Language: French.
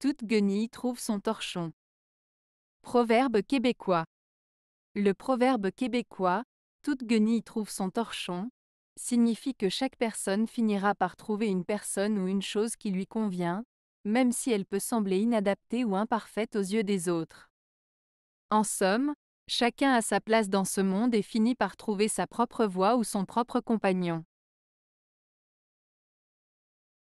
Toute guenille trouve son torchon. Proverbe québécois. Le proverbe québécois, toute guenille trouve son torchon, signifie que chaque personne finira par trouver une personne ou une chose qui lui convient, même si elle peut sembler inadaptée ou imparfaite aux yeux des autres. En somme, chacun a sa place dans ce monde et finit par trouver sa propre voie ou son propre compagnon.